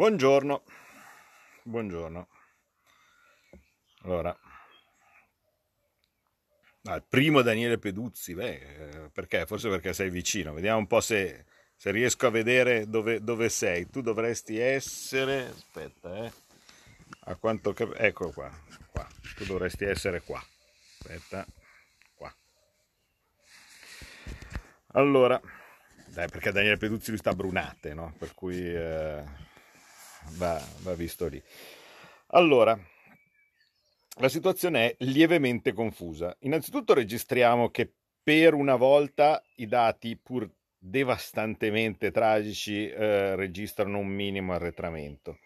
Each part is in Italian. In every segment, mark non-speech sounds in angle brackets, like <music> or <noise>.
Buongiorno, buongiorno. Allora, al ah, primo Daniele Peduzzi, beh, eh, perché? Forse perché sei vicino, vediamo un po' se, se riesco a vedere dove, dove, sei. Tu dovresti essere, aspetta, eh, a quanto cap- eccolo qua, qua, tu dovresti essere qua, aspetta, qua. Allora, dai, perché Daniele Peduzzi lui sta a Brunate, no? Per cui... Eh va, va visto lì. Allora, la situazione è lievemente confusa. Innanzitutto registriamo che per una volta i dati, pur devastantemente tragici, eh, registrano un minimo arretramento.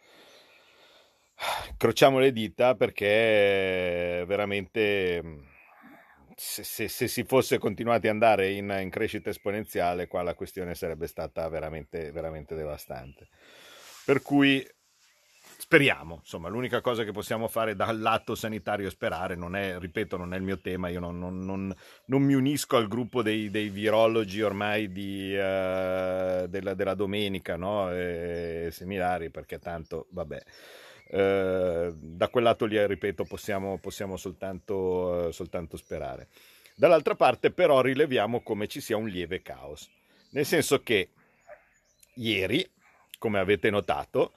Crociamo le dita perché veramente mm, se, se, se si fosse continuati ad andare in, in, crescita esponenziale qua la questione sarebbe stata veramente, veramente devastante. Per cui speriamo, insomma, l'unica cosa che possiamo fare dal lato sanitario è sperare, non è, ripeto, non è il mio tema, io non, non, non, non mi unisco al gruppo dei, dei virologi ormai di, uh, della, della, domenica, no? E, seminari, perché tanto, vabbè. Uh, da quel lato lì, eh, ripeto, possiamo, possiamo soltanto, uh, soltanto sperare. Dall'altra parte, però, rileviamo come ci sia un lieve caos, nel senso che ieri come avete notato,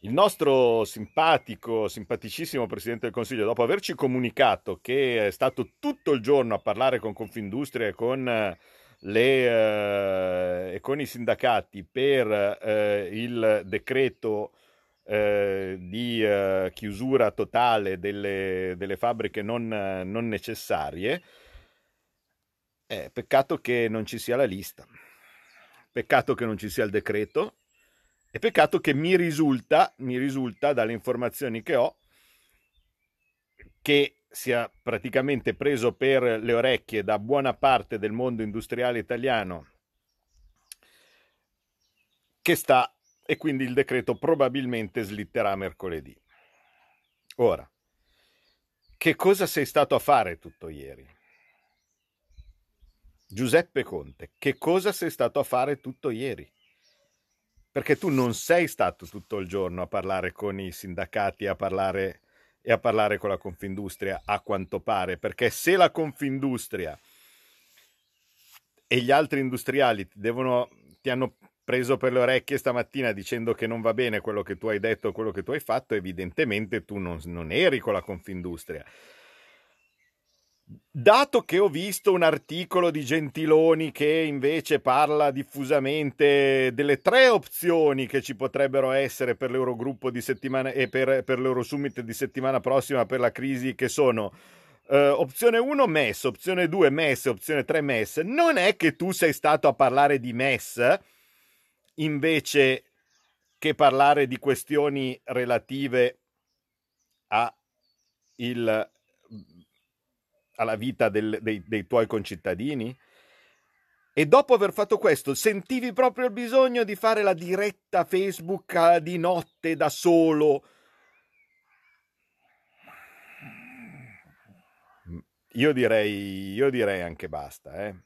il nostro simpatico, simpaticissimo Presidente del Consiglio, dopo averci comunicato che è stato tutto il giorno a parlare con Confindustria e con, eh, le, eh, e con i sindacati per eh, il decreto eh, di eh, chiusura totale delle, delle fabbriche non, non necessarie, eh, peccato che non ci sia la lista. Peccato che non ci sia il decreto e peccato che mi risulta, mi risulta dalle informazioni che ho, che sia praticamente preso per le orecchie da buona parte del mondo industriale italiano che sta e quindi il decreto probabilmente slitterà mercoledì. Ora, che cosa sei stato a fare tutto ieri? Giuseppe Conte, che cosa sei stato a fare tutto ieri? Perché tu non sei stato tutto il giorno a parlare con i sindacati, a parlare e a parlare con la Confindustria, a quanto pare, perché se la Confindustria e gli altri industriali ti, devono, ti hanno preso per le orecchie stamattina dicendo che non va bene quello che tu hai detto, quello che tu hai fatto, evidentemente tu non, non eri con la Confindustria. Dato che ho visto un articolo di Gentiloni che invece parla diffusamente delle tre opzioni che ci potrebbero essere per l'Eurogruppo di settimana e per, per l'Eurosummit di settimana prossima per la crisi, che sono eh, opzione 1 MES, opzione 2 MES, opzione 3 MES, non è che tu sei stato a parlare di MES invece che parlare di questioni relative al alla vita del, dei, dei tuoi concittadini? E dopo aver fatto questo, sentivi proprio il bisogno di fare la diretta Facebook ah, di notte da solo? Mm, io direi, io direi anche basta, eh.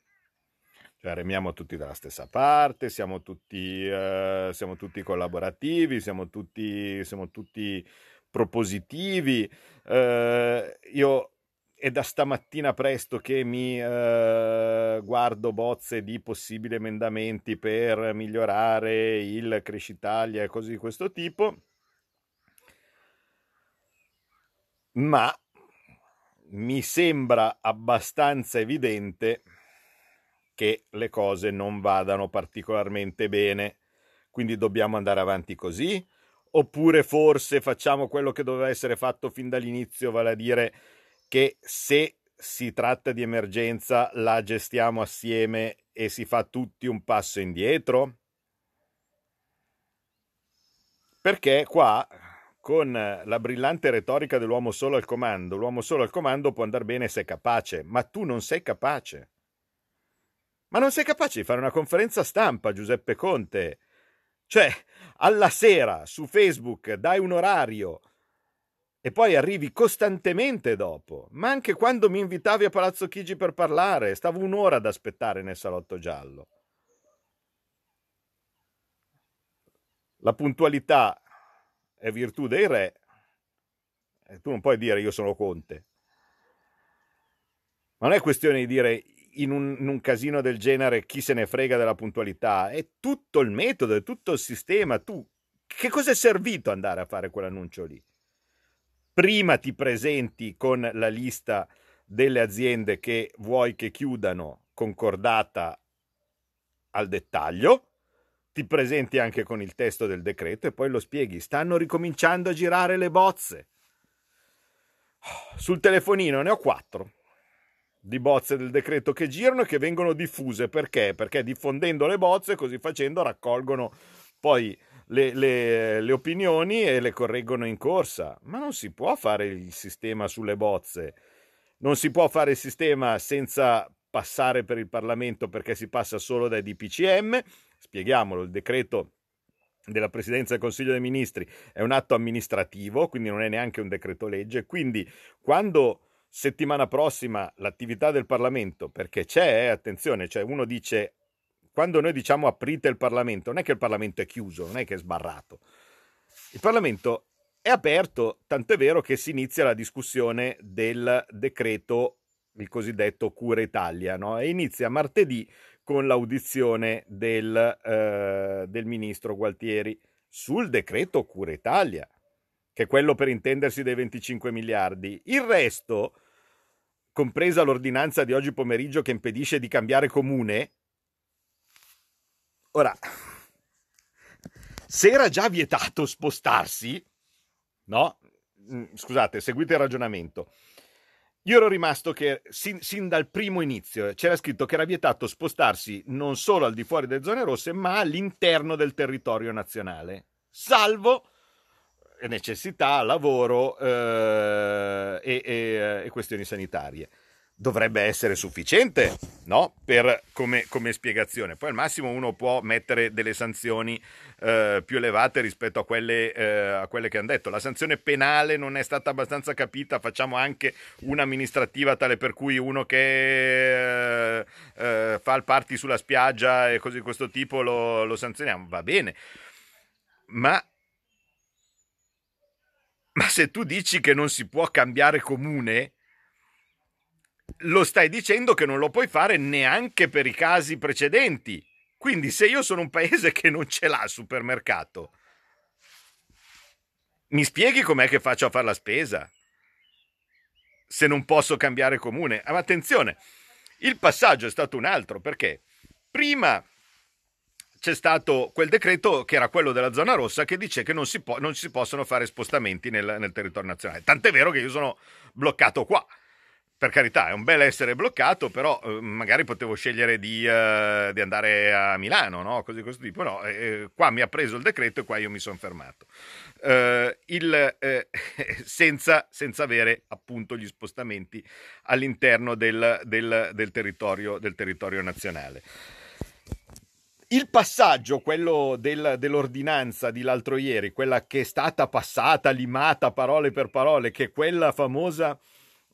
Cioè, remiamo tutti dalla stessa parte, siamo tutti, eh, siamo tutti collaborativi, siamo tutti, siamo tutti propositivi. Eh, io è da stamattina presto che mi eh, guardo bozze di possibili emendamenti per migliorare il Crescitalia e cose di questo tipo. Ma mi sembra abbastanza evidente che le cose non vadano particolarmente bene. Quindi dobbiamo andare avanti così? Oppure forse facciamo quello che doveva essere fatto fin dall'inizio, vale a dire che se si tratta di emergenza la gestiamo assieme e si fa tutti un passo indietro? Perché qua con la brillante retorica dell'uomo solo al comando. L'uomo solo al comando può andare bene se è capace, ma tu non sei capace. Ma non sei capace di fare una conferenza stampa, Giuseppe Conte. Cioè, alla sera su Facebook dai un orario e poi arrivi costantemente dopo. Ma anche quando mi invitavi a Palazzo Chigi per parlare, stavo un'ora ad aspettare nel salotto giallo. La puntualità è virtù dei re. E tu non puoi dire io sono conte. Ma non è questione di dire in un, in un casino del genere chi se ne frega della puntualità. È tutto il metodo, è tutto il sistema. Tu che cosa è servito andare a fare quell'annuncio lì? prima ti presenti con la lista delle aziende che vuoi che chiudano concordata al dettaglio, ti presenti anche con il testo del decreto e poi lo spieghi. Stanno ricominciando a girare le bozze. Sul telefonino ne ho quattro di bozze del decreto che girano e che vengono diffuse perché? Perché diffondendo le bozze, così facendo, raccolgono poi le, le, le opinioni e le correggono in corsa, ma non si può fare il sistema sulle bozze, non si può fare il sistema senza passare per il Parlamento perché si passa solo dai DPCM, spieghiamolo, il decreto della Presidenza del Consiglio dei Ministri è un atto amministrativo, quindi non è neanche un decreto legge, quindi quando settimana prossima l'attività del Parlamento, perché c'è, eh, attenzione, cioè uno dice quando noi diciamo aprite il Parlamento, non è che il Parlamento è chiuso, non è che è sbarrato. Il Parlamento è aperto, tant'è vero che si inizia la discussione del decreto, il cosiddetto Cura Italia, no? e inizia martedì con l'audizione del, eh, del ministro Gualtieri sul decreto Cura Italia, che è quello per intendersi dei 25 miliardi. Il resto, compresa l'ordinanza di oggi pomeriggio che impedisce di cambiare comune, Ora, se era già vietato spostarsi, no? Mm, scusate, seguite il ragionamento. Io ero rimasto che sin, sin, dal primo inizio c'era scritto che era vietato spostarsi non solo al di fuori delle zone rosse, ma all'interno del territorio nazionale, salvo eh, necessità, lavoro eh, e, e, eh, e questioni sanitarie dovrebbe essere sufficiente no? per, come, come, spiegazione. Poi al massimo uno può mettere delle sanzioni eh, più elevate rispetto a quelle, eh, a quelle, che hanno detto. La sanzione penale non è stata abbastanza capita, facciamo anche un'amministrativa tale per cui uno che eh, eh, fa il party sulla spiaggia e cose di questo tipo lo, lo sanzioniamo, va bene. Ma ma se tu dici che non si può cambiare comune, lo stai dicendo che non lo puoi fare neanche per i casi precedenti. Quindi se io sono un paese che non ce l'ha il supermercato, mi spieghi com'è che faccio a fare la spesa? Se non posso cambiare comune. Ah, ma attenzione, il passaggio è stato un altro perché prima c'è stato quel decreto che era quello della zona rossa che dice che non si, po- non si possono fare spostamenti nel, nel territorio nazionale. Tant'è vero che io sono bloccato qua per carità, è un bel essere bloccato, però eh, magari potevo scegliere di, eh, di, andare a Milano, no? Così, questo tipo. No, eh, qua mi ha preso il decreto e qua io mi sono fermato. Eh, il, eh, <laughs> senza, senza, avere appunto gli spostamenti all'interno del, del, del, territorio, del territorio nazionale. Il passaggio, quello del, dell'ordinanza di l'altro ieri, quella che è stata passata, limata parole per parole, che è quella famosa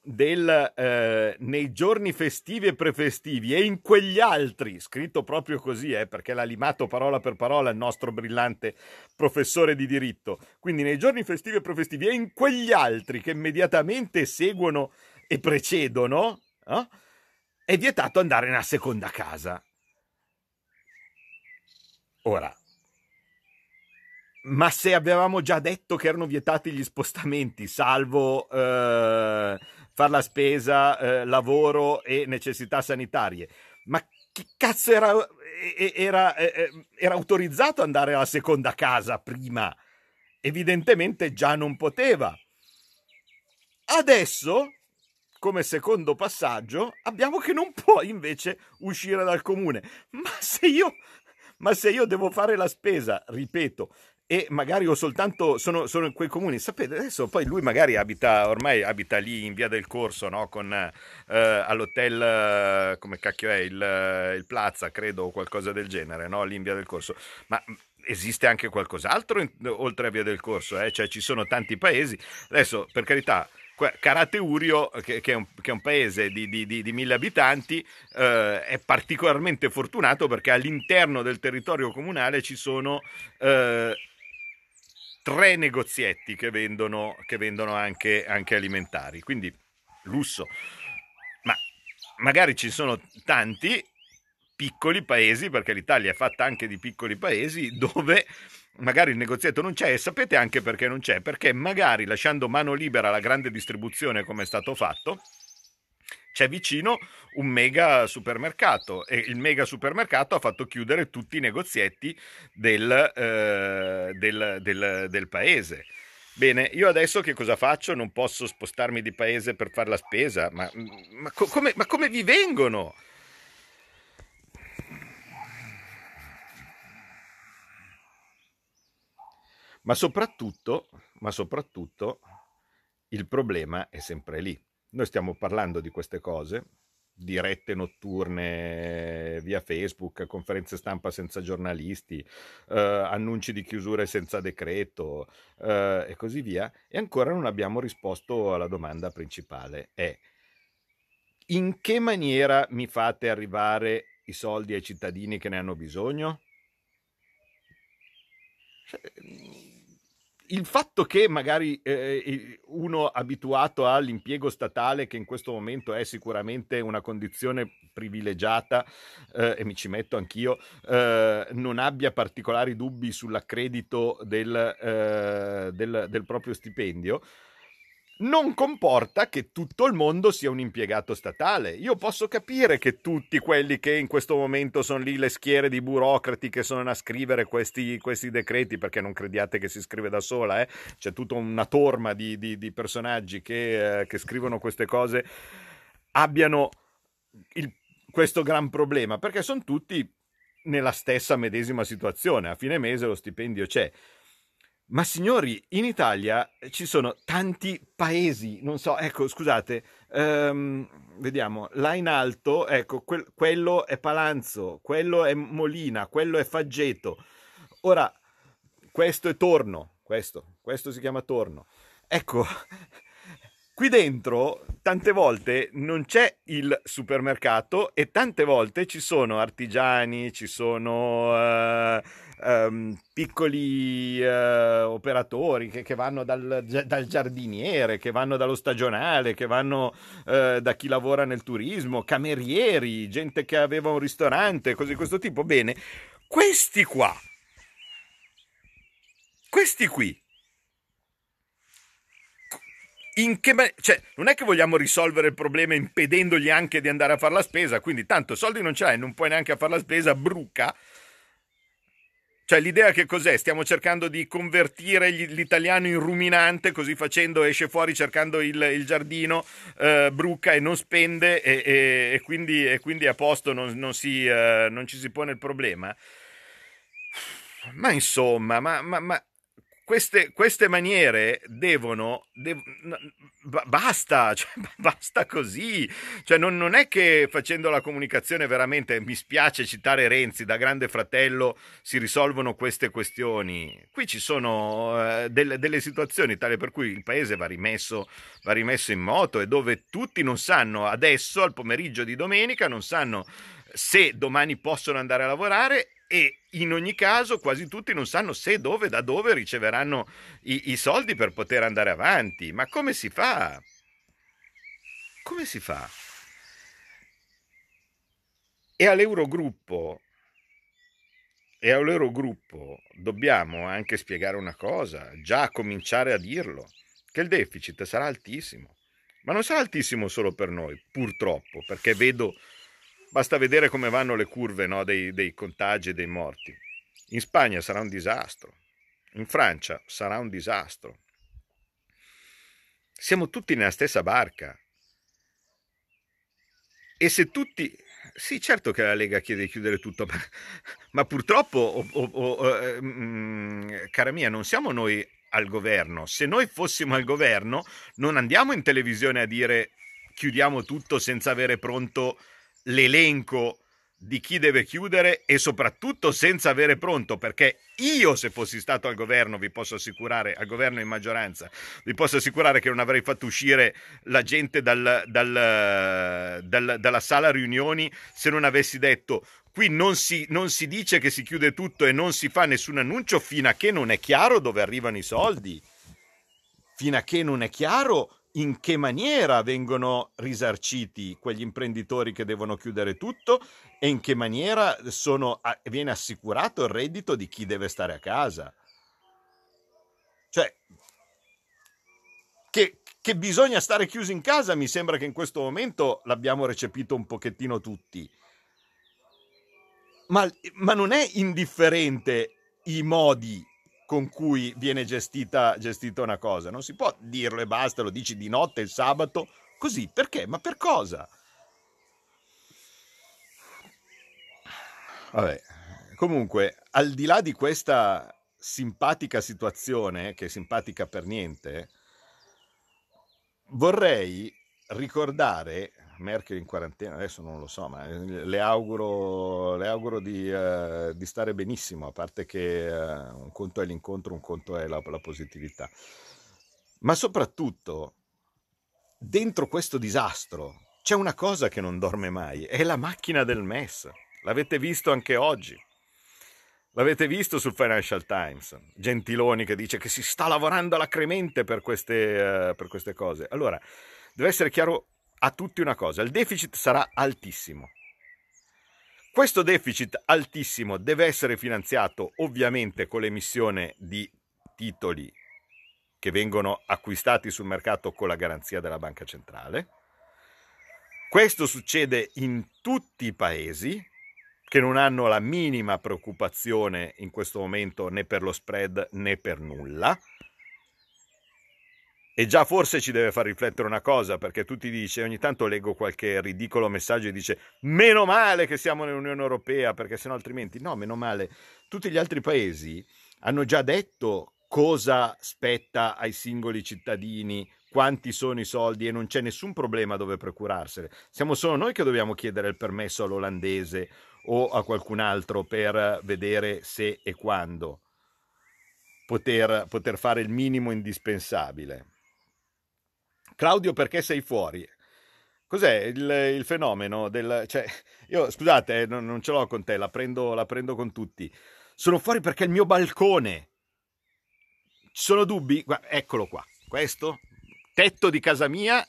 del eh, nei giorni festivi e prefestivi e in quegli altri, scritto proprio così, eh, perché l'ha limato parola per parola il nostro brillante professore di diritto. Quindi nei giorni festivi e prefestivi e in quegli altri che immediatamente seguono e precedono, eh, è vietato andare nella seconda casa. Ora, ma se avevamo già detto che erano vietati gli spostamenti, salvo eh, fare la spesa, eh, lavoro e necessità sanitarie. Ma chi cazzo era, era, era autorizzato ad andare alla seconda casa prima? Evidentemente già non poteva. Adesso, come secondo passaggio, abbiamo che non può invece uscire dal comune. Ma se io, ma se io devo fare la spesa, ripeto, e magari ho soltanto sono, sono in quei comuni sapete adesso poi lui magari abita ormai abita lì in via del corso no? Con, eh, all'hotel eh, come cacchio è il, eh, il, Plaza credo o qualcosa del genere no? lì in via del corso ma mm, esiste anche qualcos'altro in, oltre a via del corso eh? cioè ci sono tanti paesi adesso per carità Carateurio, che, che, è un, che, è un, paese di, di, di, di mille abitanti, eh, è particolarmente fortunato perché all'interno del territorio comunale ci sono eh, tre negozietti che vendono, che vendono anche, anche alimentari, quindi lusso. Ma magari ci sono tanti piccoli paesi, perché l'Italia è fatta anche di piccoli paesi, dove magari il negozietto non c'è e sapete anche perché non c'è, perché magari lasciando mano libera alla grande distribuzione come è stato fatto, c'è vicino un mega supermercato e il mega supermercato ha fatto chiudere tutti i negozietti del, eh, del, del, del paese. Bene, io adesso che cosa faccio? Non posso spostarmi di paese per fare la spesa, ma, ma, co- come, ma come vi vengono? Ma soprattutto, ma soprattutto, il problema è sempre lì. Noi stiamo parlando di queste cose, dirette notturne via Facebook, conferenze stampa senza giornalisti, eh, annunci di chiusure senza decreto eh, e così via. E ancora non abbiamo risposto alla domanda principale, è in che maniera mi fate arrivare i soldi ai cittadini che ne hanno bisogno? Cioè, il fatto che magari eh, uno abituato all'impiego statale, che in questo momento è sicuramente una condizione privilegiata, eh, e mi ci metto anch'io, eh, non abbia particolari dubbi sull'accredito del, eh, del, del proprio stipendio, non comporta che tutto il mondo sia un impiegato statale. Io posso capire che tutti quelli che in questo momento sono lì le schiere di burocrati che sono a scrivere questi, questi decreti, perché non crediate che si scrive da sola, eh? c'è tutta una torma di, di, di personaggi che, eh, che scrivono queste cose, abbiano il, questo gran problema, perché sono tutti nella stessa medesima situazione. A fine mese lo stipendio c'è. Ma signori, in Italia eh, ci sono tanti paesi, non so, ecco, scusate, um, vediamo, là in alto, ecco, que- quello è Palanzo, quello è Molina, quello è Faggeto. Ora, questo è Torno, questo, questo si chiama Torno. Ecco, qui dentro tante volte non c'è il supermercato e tante volte ci sono artigiani, ci sono uh, um, piccoli uh, operatori che, che vanno dal, dal, giardiniere, che vanno dallo stagionale, che vanno uh, da chi lavora nel turismo, camerieri, gente che aveva un ristorante, cose di questo tipo. Bene, questi qua, questi qui in che man- cioè, non è che vogliamo risolvere il problema impedendogli anche di andare a fare la spesa, quindi tanto soldi non c'hai, l'hai, non puoi neanche fare la spesa, bruca. Cioè, l'idea che cos'è? Stiamo cercando di convertire gli, l'italiano in ruminante, così facendo esce fuori cercando il, il giardino, eh, bruca e non spende, e, e, e, quindi, e quindi, a posto non, non, si, eh, non, ci si pone il problema. Ma insomma, ma, ma, ma queste, queste, maniere devono. Dev, basta, <laughs> cioè, basta così. Cioè, non, non, è che facendo la comunicazione veramente mi spiace citare Renzi da Grande Fratello si risolvono queste questioni. Qui ci sono eh, delle, delle, situazioni tale per cui il paese va rimesso, va rimesso in moto e dove tutti non sanno adesso, al pomeriggio di domenica, non sanno se domani possono andare a lavorare e in ogni caso quasi tutti non sanno se, dove, da dove riceveranno i, i soldi per poter andare avanti. Ma come si fa? Come si fa? E all'Eurogruppo, e all'Eurogruppo dobbiamo anche spiegare una cosa, già cominciare a dirlo, che il deficit sarà altissimo. Ma non sarà altissimo solo per noi, purtroppo, perché vedo Basta vedere come vanno le curve no, dei, dei contagi e dei morti. In Spagna sarà un disastro, in Francia sarà un disastro. Siamo tutti nella stessa barca. E se tutti... Sì, certo che la Lega chiede di chiudere tutto, ma, ma purtroppo, oh, oh, oh, eh, mh, mm, mm, cara mia, non siamo noi al governo. Se noi fossimo al governo, non andiamo in televisione a dire chiudiamo tutto senza avere pronto l'elenco di chi deve chiudere e soprattutto senza avere pronto, perché io se fossi stato al governo, vi posso assicurare, al governo in maggioranza, vi posso assicurare che non avrei fatto uscire la gente dal, dal, dal, dalla sala riunioni se non avessi detto qui non si, non si dice che si chiude tutto e non si fa nessun annuncio fino a che non è chiaro dove arrivano i soldi, fino a che non è chiaro in che maniera vengono risarciti quegli imprenditori che devono chiudere tutto e in che maniera sono, viene assicurato il reddito di chi deve stare a casa. Cioè, che, che bisogna stare chiusi in casa mi sembra che in questo momento l'abbiamo recepito un pochettino tutti. Ma, ma non è indifferente i modi con cui viene gestita, gestita una cosa. Non si può dirlo e basta, lo dici di notte, il sabato, così. Perché? Ma per cosa? Vabbè. Comunque, al di là di questa simpatica situazione, che è simpatica per niente, vorrei ricordare Merkel in quarantena, adesso non lo so, ma eh, le auguro, le auguro di, uh, di, stare benissimo, a parte che uh, un conto è l'incontro, un conto è la, la positività. Ma soprattutto, dentro questo disastro c'è una cosa che non dorme mai, è la macchina del MES. L'avete visto anche oggi. L'avete visto sul Financial Times, Gentiloni che dice che si sta lavorando alacremente per queste, uh, per queste cose. Allora, deve essere chiaro a tutti una cosa, il deficit sarà altissimo. Questo deficit altissimo deve essere finanziato ovviamente con l'emissione di titoli che vengono acquistati sul mercato con la garanzia della banca centrale. Questo succede in tutti i paesi che non hanno la minima preoccupazione in questo momento né per lo spread né per nulla. E già forse ci deve far riflettere una cosa, perché tu ti dici, ogni tanto leggo qualche ridicolo messaggio e dice, meno male che siamo nell'Unione Europea, perché sennò altrimenti, no, meno male, tutti gli altri paesi hanno già detto cosa spetta ai singoli cittadini, quanti sono i soldi e non c'è nessun problema dove procurarsene. Siamo solo noi che dobbiamo chiedere il permesso all'olandese o a qualcun altro per vedere se e quando poter, poter fare il minimo indispensabile. Claudio, perché sei fuori? Cos'è il, il fenomeno del... Cioè, io, scusate, eh, non, non, ce l'ho con te, la prendo, la prendo con tutti. Sono fuori perché il mio balcone. Ci sono dubbi? Guarda, eccolo qua. Questo, tetto di casa mia,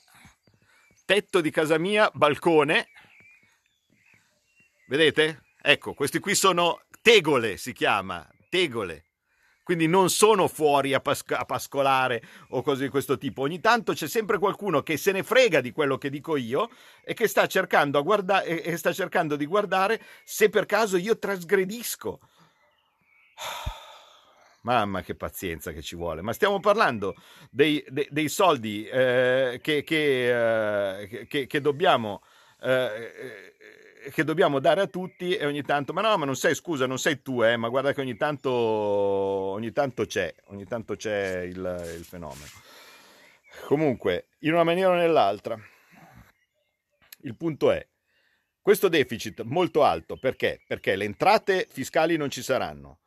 tetto di casa mia, balcone. Vedete? Ecco, questi qui sono tegole, si chiama, tegole quindi non sono fuori a, pasco- a, pascolare o cose di questo tipo. Ogni tanto c'è sempre qualcuno che se ne frega di quello che dico io e che sta cercando, guarda- e sta cercando di guardare se per caso io trasgredisco. <sighs> Mamma che pazienza che ci vuole, ma stiamo parlando dei, dei, dei soldi eh, che, che, eh, che, che, dobbiamo... Eh, eh che dobbiamo dare a tutti e ogni tanto, ma no, ma non sei, scusa, non sei tu, eh, ma guarda che ogni tanto, ogni tanto c'è, ogni tanto c'è il, il fenomeno. Comunque, in una maniera o nell'altra, il punto è, questo deficit molto alto, perché? Perché le entrate fiscali non ci saranno,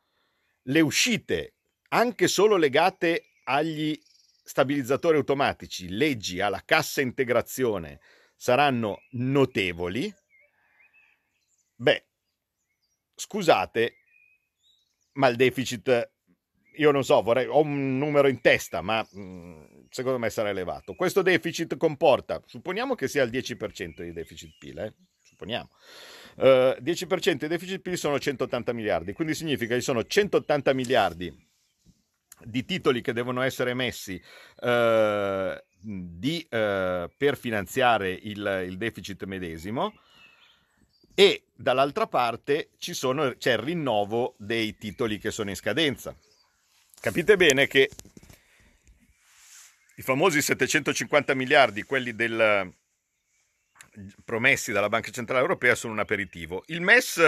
le uscite, anche solo legate agli stabilizzatori automatici, leggi alla cassa integrazione, saranno notevoli, Beh, scusate, ma il deficit, io non so, vorrei, ho un numero in testa, ma mm, secondo me sarà elevato. Questo deficit comporta, supponiamo che sia il 10% di deficit PIL, eh? supponiamo. Uh, eh, 10% di deficit PIL sono 180 miliardi, quindi significa che sono 180 miliardi di titoli che devono essere emessi uh, eh, di, uh, per finanziare il, il deficit medesimo e dall'altra parte ci sono, c'è il rinnovo dei titoli che sono in scadenza. Capite bene che i famosi 750 miliardi, quelli del, promessi dalla Banca Centrale Europea sono un aperitivo. Il MES,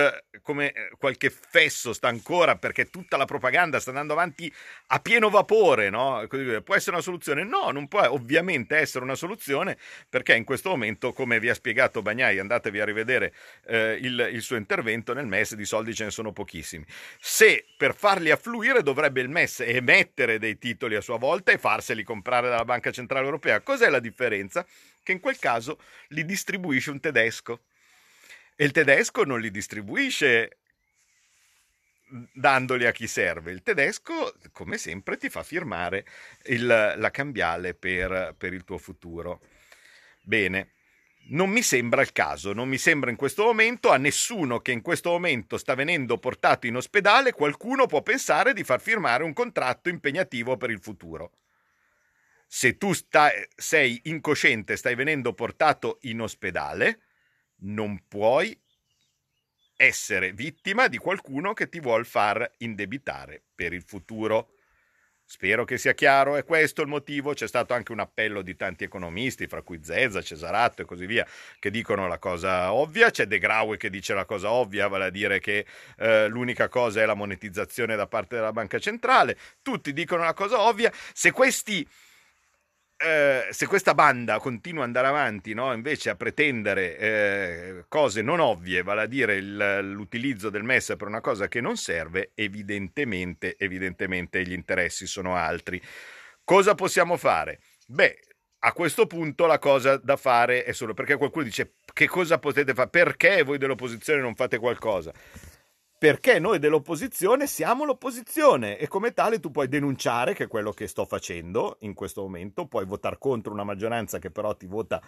come eh, qualche fesso, sta ancora perché tutta la propaganda sta andando avanti a pieno vapore. No? Eh, può essere una soluzione? No, non può ovviamente essere una soluzione perché in questo momento, come vi ha spiegato Bagnai, andatevi a rivedere eh, il, il suo intervento, nel MES di soldi ce ne sono pochissimi. Se per farli affluire dovrebbe il MES emettere dei titoli a sua volta e farseli comprare dalla Banca Centrale Europea, cos'è la differenza? che in quel caso li distribuisce un tedesco. E il tedesco non li distribuisce dandoli a chi serve. Il tedesco, come sempre, ti fa firmare il, la cambiale per, per il tuo futuro. Bene non mi sembra il caso, non mi sembra in questo momento a nessuno che in questo momento sta venendo portato in ospedale, qualcuno può pensare di far firmare un contratto impegnativo per il futuro se tu stai, sei incosciente, stai venendo portato in ospedale, non puoi essere vittima di qualcuno che ti vuol far indebitare per il futuro. Spero che sia chiaro, è questo il motivo. C'è stato anche un appello di tanti economisti, fra cui Zezza, Cesaratto e così via, che dicono la cosa ovvia. C'è De Graue che dice la cosa ovvia, vale a dire che eh, l'unica cosa è la monetizzazione da parte della banca centrale. Tutti dicono la cosa ovvia. Se questi eh, se questa banda continua ad andare avanti, no? invece a pretendere eh, cose non ovvie, vale a dire il, l'utilizzo del MES per una cosa che non serve, evidentemente, evidentemente gli interessi sono altri. Cosa possiamo fare? Beh, a questo punto la cosa da fare è solo perché qualcuno dice che cosa potete fare, perché voi dell'opposizione non fate qualcosa? perché noi dell'opposizione siamo l'opposizione e come tale tu puoi denunciare che è quello che sto facendo in questo momento, puoi votare contro una maggioranza che però ti vota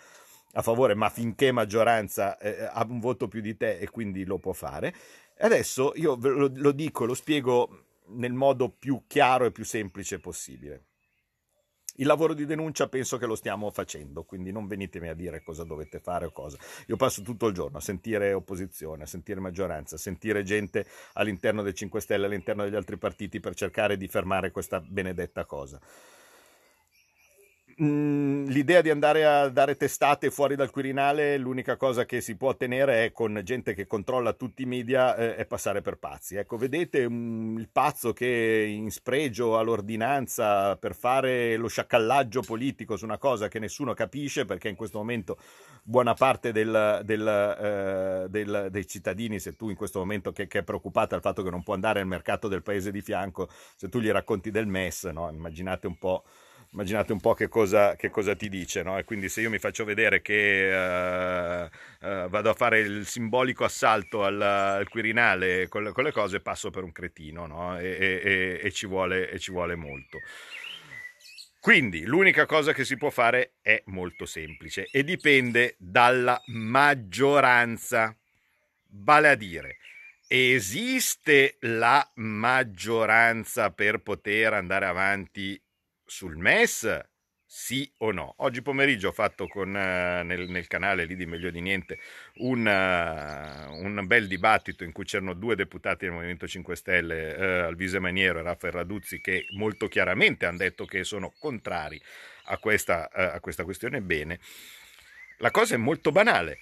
a favore, ma finché maggioranza eh, eh, ha un voto più di te e quindi lo può fare. Adesso io lo, lo dico, lo spiego nel modo più chiaro e più semplice possibile. Il lavoro di denuncia penso che lo stiamo facendo, quindi non venitemi a dire cosa dovete fare o cosa. Io passo tutto il giorno a sentire opposizione, a sentire maggioranza, a sentire gente all'interno del 5 Stelle, all'interno degli altri partiti per cercare di fermare questa benedetta cosa. Mm, l'idea di andare a dare testate fuori dal Quirinale, l'unica cosa che si può ottenere è con gente che controlla tutti i media eh, è passare per pazzi. Ecco, vedete mm, il pazzo che in spregio all'ordinanza per fare lo sciacallaggio politico su una cosa che nessuno capisce perché in questo momento buona parte del, del, eh, del, dei cittadini, se tu in questo momento che, che è preoccupata al fatto che non può andare al mercato del paese di fianco, se tu gli racconti del MES, no? immaginate un po' immaginate un po' che cosa, che cosa ti dice, no? E quindi se io mi faccio vedere che uh, uh, vado a fare il simbolico assalto al, al Quirinale con, con, le cose, passo per un cretino, no? e, e, e, ci vuole, e ci vuole molto. Quindi l'unica cosa che si può fare è molto semplice e dipende dalla maggioranza. Vale a dire, esiste la maggioranza per poter andare avanti sul MES? Sì o no? Oggi pomeriggio ho fatto con, eh, nel, nel, canale lì di Meglio di Niente un, eh, un, bel dibattito in cui c'erano due deputati del Movimento 5 Stelle, eh, Alvise Maniero e Raffaele Raduzzi, che molto chiaramente hanno detto che sono contrari a questa, eh, a questa questione. Bene, la cosa è molto banale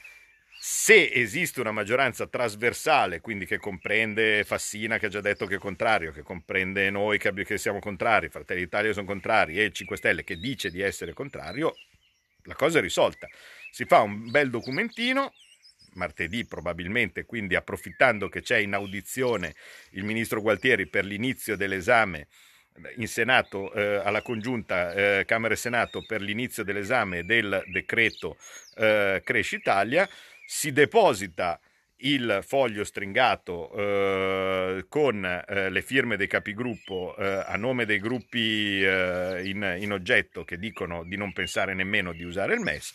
se esiste una maggioranza trasversale, quindi che comprende Fassina che ha già detto che è contrario, che comprende noi che, che siamo contrari, Fratelli d'Italia sono contrari e 5 Stelle che dice di essere contrario, la cosa è risolta. Si fa un bel documentino, martedì probabilmente, quindi approfittando che c'è in audizione il ministro Gualtieri per l'inizio dell'esame in Senato, eh, alla congiunta eh, Camera e Senato per l'inizio dell'esame del decreto eh, Cresce Italia si deposita il foglio stringato eh, con eh, le firme dei capigruppo eh, a nome dei gruppi eh, in, in, oggetto che dicono di non pensare nemmeno di usare il MES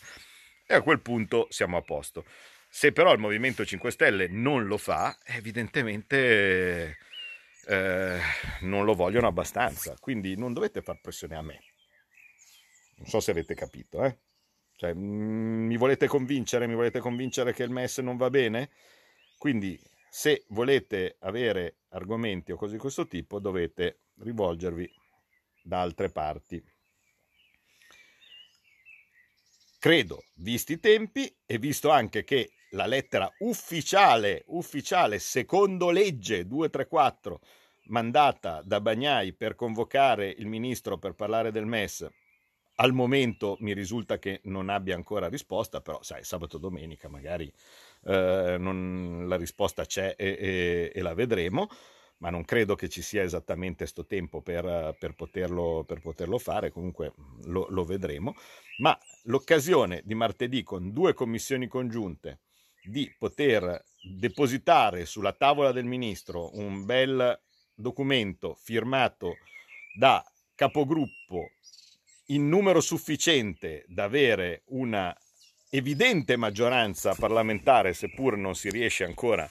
e a quel punto siamo a posto. Se però il Movimento 5 Stelle non lo fa, evidentemente eh, non lo vogliono abbastanza, quindi non dovete far pressione a me. Non so se avete capito, eh? Cioè, mm, mi volete convincere? Mi volete convincere che il MES non va bene? Quindi, se volete avere argomenti o cose di questo tipo, dovete rivolgervi da altre parti. Credo, visti i tempi e visto anche che la lettera ufficiale, ufficiale secondo legge 234, mandata da Bagnai per convocare il ministro per parlare del MES al momento mi risulta che non abbia ancora risposta, però sai, sabato domenica magari eh, non, la risposta c'è e, e, e, la vedremo, ma non credo che ci sia esattamente questo tempo per, per, poterlo, per, poterlo, fare, comunque mm, lo, lo, vedremo. Ma l'occasione di martedì con due commissioni congiunte di poter depositare sulla tavola del ministro un bel documento firmato da capogruppo in numero sufficiente da avere una evidente maggioranza parlamentare, seppur non si riesce ancora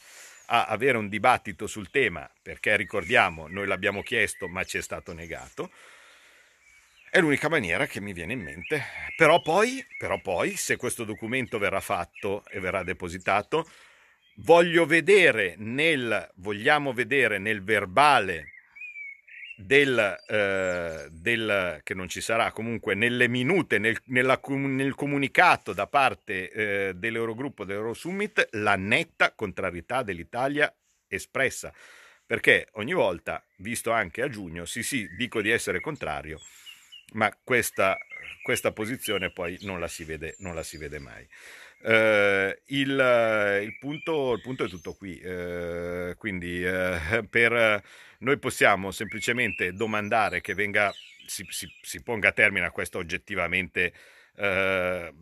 a avere un dibattito sul tema, perché ricordiamo, noi l'abbiamo chiesto ma ci è stato negato, è l'unica maniera che mi viene in mente. Però poi, però poi, se questo documento verrà fatto e verrà depositato, voglio vedere nel, vogliamo vedere nel verbale del, eh, del, che non ci sarà comunque nelle minute, nel, nella, nel comunicato da parte eh, dell'Eurogruppo, dell'Eurosummit, la netta contrarietà dell'Italia espressa. Perché ogni volta, visto anche a giugno, sì sì, dico di essere contrario, ma questa, questa posizione poi non la si vede, la si vede mai. Eh, il, il, punto, il, punto, è tutto qui, eh, quindi eh, per, noi possiamo semplicemente domandare che venga, si, si, si ponga a termine a questa oggettivamente eh,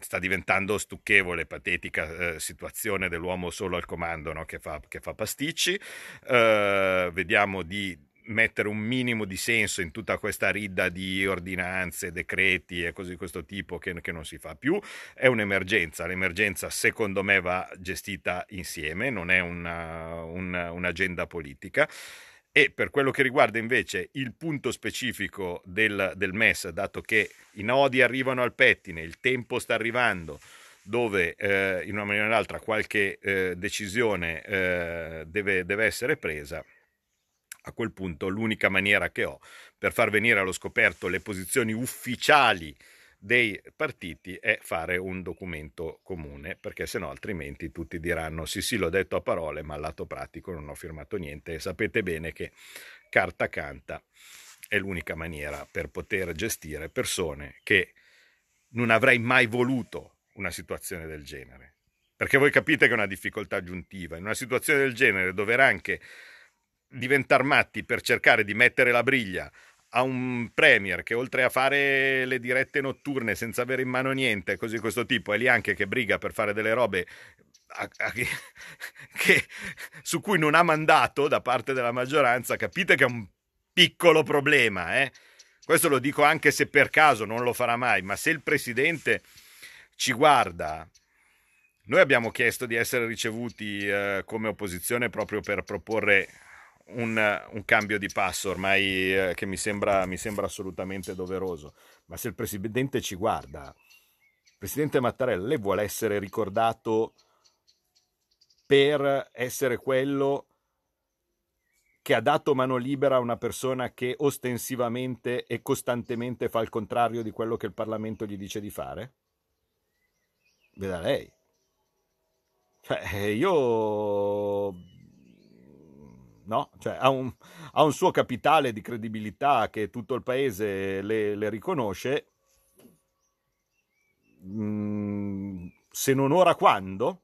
sta diventando stucchevole, patetica eh, situazione dell'uomo solo al comando no? che, fa, che, fa, pasticci. Eh, vediamo di mettere un minimo di senso in tutta questa ridda di ordinanze, decreti e cose di questo tipo che, che, non si fa più. È un'emergenza, l'emergenza secondo me va gestita insieme, non è una, una, un'agenda politica. E per quello che riguarda invece il punto specifico del, del MES, dato che i nodi arrivano al pettine, il tempo sta arrivando, dove eh, in una maniera o nell'altra qualche eh, decisione eh, deve, deve essere presa, a quel punto l'unica maniera che ho per far venire allo scoperto le posizioni ufficiali dei partiti è fare un documento comune, perché se no altrimenti tutti diranno sì sì l'ho detto a parole, ma al lato pratico non ho firmato niente. E sapete bene che carta canta è l'unica maniera per poter gestire persone che non avrei mai voluto una situazione del genere. Perché voi capite che è una difficoltà aggiuntiva. In una situazione del genere dover anche diventare matti per cercare di mettere la briglia a un premier che oltre a fare le dirette notturne senza avere in mano niente, così questo tipo, è lì anche che briga per fare delle robe a, a, che, <laughs> che, su cui non ha mandato da parte della maggioranza, capite che è un piccolo problema. Eh? Questo lo dico anche se per caso non lo farà mai, ma se il Presidente ci guarda, noi abbiamo chiesto di essere ricevuti eh, come opposizione proprio per proporre un, un cambio di passo ormai eh, che mi sembra, mi sembra assolutamente doveroso, ma se il Presidente ci guarda, Presidente Mattarella, lei vuole essere ricordato per essere quello che ha dato mano libera a una persona che ostensivamente e costantemente fa il contrario di quello che il Parlamento gli dice di fare? Veda lei. Cioè, io no? Cioè, ha, un, ha un, suo capitale di credibilità che tutto il paese le, le riconosce. Mm, se non ora quando?